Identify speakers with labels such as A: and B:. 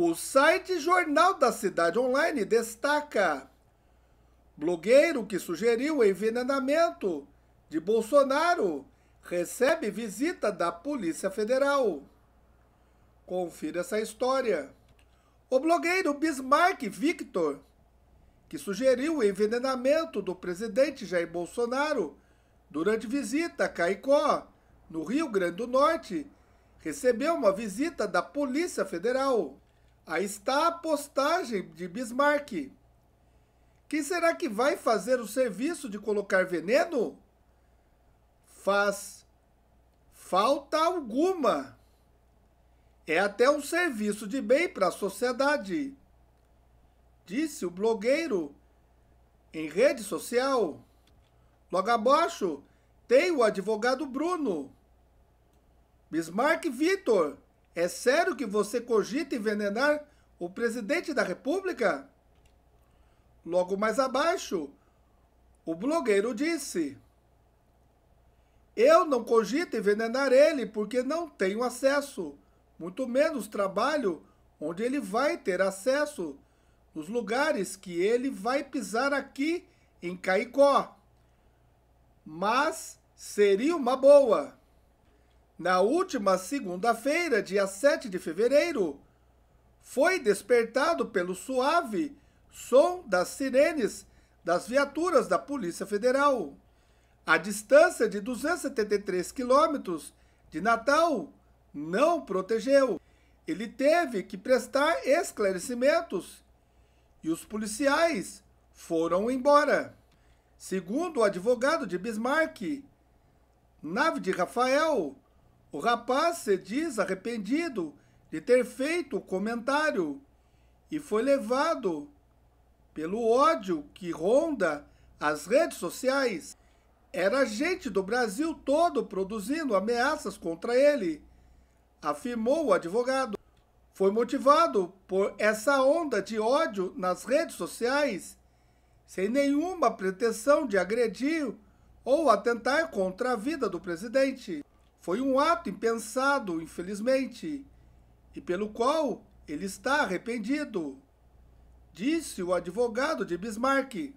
A: O site Jornal da Cidade Online destaca: blogueiro que sugeriu envenenamento de Bolsonaro recebe visita da Polícia Federal. Confira essa história. O blogueiro Bismarck Victor, que sugeriu o envenenamento do presidente Jair Bolsonaro durante visita a Caicó, no Rio Grande do Norte, recebeu uma visita da Polícia Federal. Aí está a postagem de Bismarck. Quem será que vai fazer o serviço de colocar veneno? Faz falta alguma. É até um serviço de bem para a sociedade, disse o blogueiro em rede social. Logo abaixo tem o advogado Bruno. Bismarck Vitor é sério que você cogita envenenar o presidente da República? Logo mais abaixo, o blogueiro disse: Eu não cogito envenenar ele porque não tenho acesso, muito menos trabalho onde ele vai ter acesso, nos lugares que ele vai pisar aqui em Caicó. Mas seria uma boa na última segunda-feira, dia 7 de fevereiro, foi despertado pelo suave som das sirenes das viaturas da Polícia Federal. A distância de 273 quilômetros de Natal não protegeu. Ele teve que prestar esclarecimentos e os policiais foram embora. Segundo o advogado de Bismarck, nave de Rafael o rapaz se diz arrependido de ter feito o comentário e foi levado pelo ódio que ronda as redes sociais. Era gente do Brasil todo produzindo ameaças contra ele, afirmou o advogado. Foi motivado por essa onda de ódio nas redes sociais, sem nenhuma pretensão de agredir ou atentar contra a vida do presidente. Foi um ato impensado, infelizmente, e pelo qual ele está arrependido, disse o advogado de Bismarck.